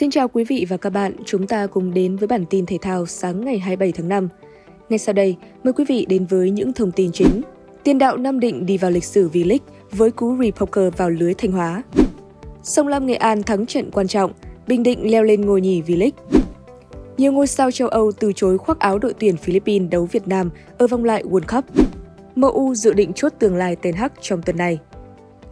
Xin chào quý vị và các bạn, chúng ta cùng đến với bản tin thể thao sáng ngày 27 tháng 5. Ngay sau đây, mời quý vị đến với những thông tin chính. Tiền đạo Nam Định đi vào lịch sử V-League với cú repoker vào lưới Thanh Hóa. Sông Lam Nghệ An thắng trận quan trọng, Bình Định leo lên ngôi nhì V-League. Nhiều ngôi sao châu Âu từ chối khoác áo đội tuyển Philippines đấu Việt Nam ở vòng loại World Cup. MU dự định chốt tương lai Ten Hag trong tuần này.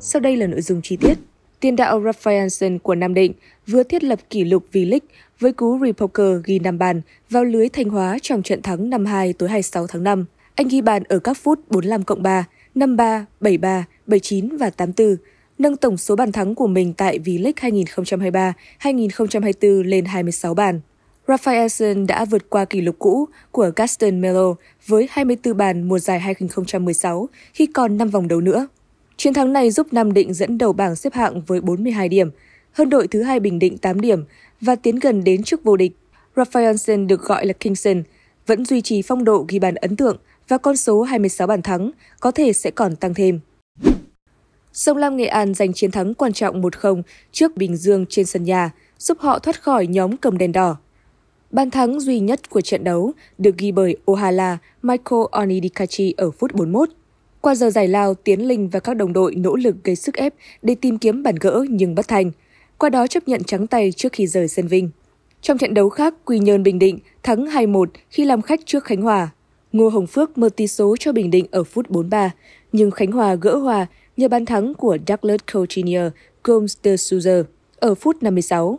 Sau đây là nội dung chi tiết. Tiền đạo Rafaelson của Nam Định vừa thiết lập kỷ lục V-League với cú repoker ghi 5 bàn vào lưới Thanh Hóa trong trận thắng 5-2 tối 26 tháng 5. Anh ghi bàn ở các phút 45 cộng 3, 53, 73, 79 và 84, nâng tổng số bàn thắng của mình tại V-League 2023-2024 lên 26 bàn. Rafaelson đã vượt qua kỷ lục cũ của Gaston Melo với 24 bàn mùa giải 2016 khi còn 5 vòng đấu nữa. Chiến thắng này giúp Nam Định dẫn đầu bảng xếp hạng với 42 điểm, hơn đội thứ hai Bình Định 8 điểm và tiến gần đến chức vô địch. Rafaelson được gọi là kingson vẫn duy trì phong độ ghi bàn ấn tượng và con số 26 bàn thắng có thể sẽ còn tăng thêm. Sông Lam Nghệ An giành chiến thắng quan trọng 1-0 trước Bình Dương trên sân nhà, giúp họ thoát khỏi nhóm cầm đèn đỏ. Bàn thắng duy nhất của trận đấu được ghi bởi Ohala Michael Onidikachi ở phút 41. Qua giờ giải lao, Tiến Linh và các đồng đội nỗ lực gây sức ép để tìm kiếm bàn gỡ nhưng bất thành – qua đó chấp nhận trắng tay trước khi rời sân Vinh. Trong trận đấu khác, Quy Nhơn Bình Định thắng 2-1 khi làm khách trước Khánh Hòa. Ngô Hồng Phước mở tỷ số cho Bình Định ở phút 43, nhưng Khánh Hòa gỡ hòa nhờ bàn thắng của Douglas Coutinho Gomes de Souza ở phút 56.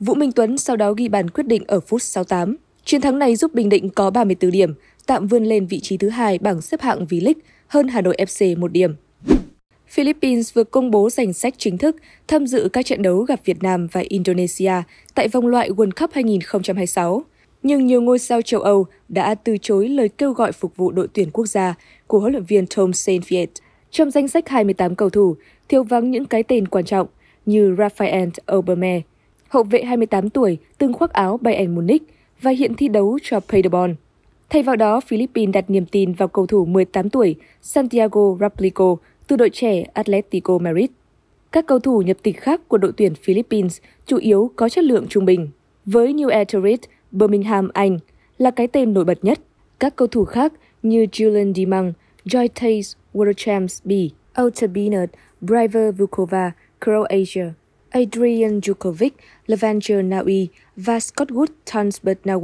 Vũ Minh Tuấn sau đó ghi bàn quyết định ở phút 68. Chiến thắng này giúp Bình Định có 34 điểm, tạm vươn lên vị trí thứ hai bảng xếp hạng V-League hơn Hà Nội FC một điểm. Philippines vừa công bố danh sách chính thức tham dự các trận đấu gặp Việt Nam và Indonesia tại vòng loại World Cup 2026. Nhưng nhiều ngôi sao châu Âu đã từ chối lời kêu gọi phục vụ đội tuyển quốc gia của huấn luyện viên Tom Saintfiet. Trong danh sách 28 cầu thủ, thiếu vắng những cái tên quan trọng như Rafael Aubameyang, hậu vệ 28 tuổi từng khoác áo Bayern Munich và hiện thi đấu cho Paderborn. Thay vào đó, Philippines đặt niềm tin vào cầu thủ 18 tuổi Santiago Raplico từ đội trẻ Atletico Madrid. Các cầu thủ nhập tịch khác của đội tuyển Philippines chủ yếu có chất lượng trung bình. Với New Etherich, Birmingham, Anh là cái tên nổi bật nhất. Các cầu thủ khác như Julian Dimang, Joy Tays, World Champs B, Alta Briver Vukova, Croatia Adrian Jukovic, Levanger Naui và Scott Wood Tonsberg Na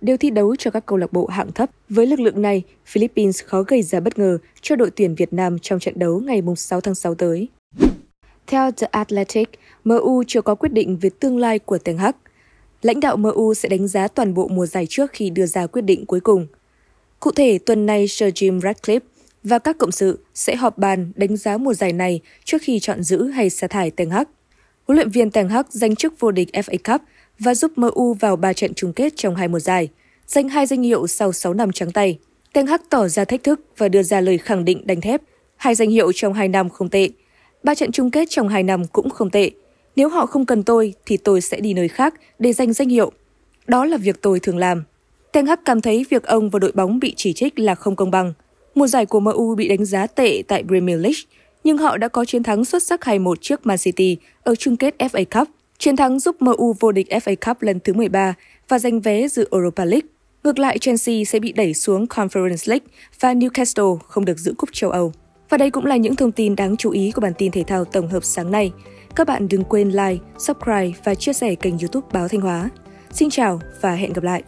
đều thi đấu cho các câu lạc bộ hạng thấp. Với lực lượng này, Philippines khó gây ra bất ngờ cho đội tuyển Việt Nam trong trận đấu ngày 6 tháng 6 tới. Theo The Athletic, MU chưa có quyết định về tương lai của Ten Hag. Lãnh đạo MU sẽ đánh giá toàn bộ mùa giải trước khi đưa ra quyết định cuối cùng. Cụ thể, tuần này Sir Jim Ratcliffe và các cộng sự sẽ họp bàn đánh giá mùa giải này trước khi chọn giữ hay sa thải Ten Hag. Huấn luyện viên Ten Hag giành chức vô địch FA Cup và giúp MU vào 3 trận chung kết trong hai mùa giải, giành hai danh hiệu sau 6 năm trắng tay. Ten Hag tỏ ra thách thức và đưa ra lời khẳng định đánh thép. Hai danh hiệu trong hai năm không tệ, ba trận chung kết trong hai năm cũng không tệ. Nếu họ không cần tôi thì tôi sẽ đi nơi khác để giành danh hiệu. Đó là việc tôi thường làm. Ten Hag cảm thấy việc ông và đội bóng bị chỉ trích là không công bằng. Mùa giải của MU bị đánh giá tệ tại Premier League nhưng họ đã có chiến thắng xuất sắc 2-1 trước Man City ở chung kết FA Cup. Chiến thắng giúp MU vô địch FA Cup lần thứ 13 và giành vé dự Europa League. Ngược lại, Chelsea sẽ bị đẩy xuống Conference League và Newcastle không được giữ cúp châu Âu. Và đây cũng là những thông tin đáng chú ý của bản tin thể thao tổng hợp sáng nay. Các bạn đừng quên like, subscribe và chia sẻ kênh youtube Báo Thanh Hóa. Xin chào và hẹn gặp lại!